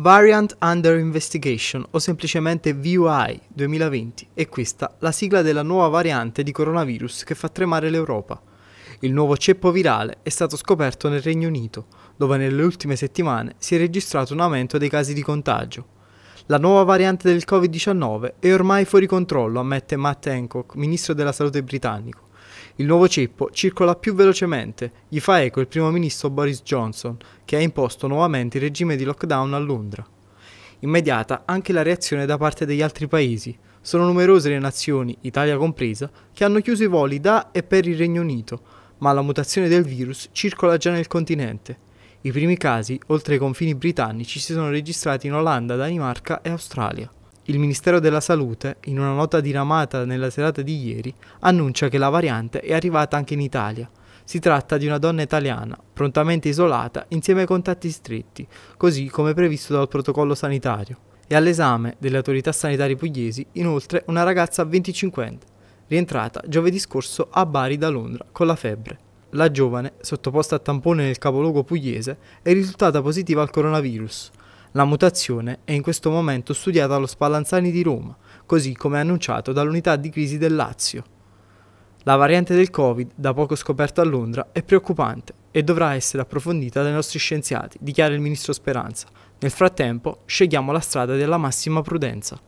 Variant Under Investigation o semplicemente VUI 2020 è questa la sigla della nuova variante di coronavirus che fa tremare l'Europa. Il nuovo ceppo virale è stato scoperto nel Regno Unito, dove nelle ultime settimane si è registrato un aumento dei casi di contagio. La nuova variante del Covid-19 è ormai fuori controllo, ammette Matt Hancock, ministro della salute britannico. Il nuovo ceppo circola più velocemente, gli fa eco il primo ministro Boris Johnson, che ha imposto nuovamente il regime di lockdown a Londra. Immediata anche la reazione da parte degli altri paesi. Sono numerose le nazioni, Italia compresa, che hanno chiuso i voli da e per il Regno Unito, ma la mutazione del virus circola già nel continente. I primi casi, oltre ai confini britannici, si sono registrati in Olanda, Danimarca e Australia. Il Ministero della Salute, in una nota diramata nella serata di ieri, annuncia che la variante è arrivata anche in Italia. Si tratta di una donna italiana, prontamente isolata insieme ai contatti stretti, così come previsto dal protocollo sanitario. E all'esame delle autorità sanitarie pugliesi, inoltre, una ragazza 25enne, rientrata giovedì scorso a Bari da Londra con la febbre. La giovane, sottoposta a tampone nel capoluogo pugliese, è risultata positiva al coronavirus, la mutazione è in questo momento studiata allo Spallanzani di Roma, così come annunciato dall'unità di crisi del Lazio. La variante del Covid, da poco scoperta a Londra, è preoccupante e dovrà essere approfondita dai nostri scienziati, dichiara il ministro Speranza. Nel frattempo, scegliamo la strada della massima prudenza.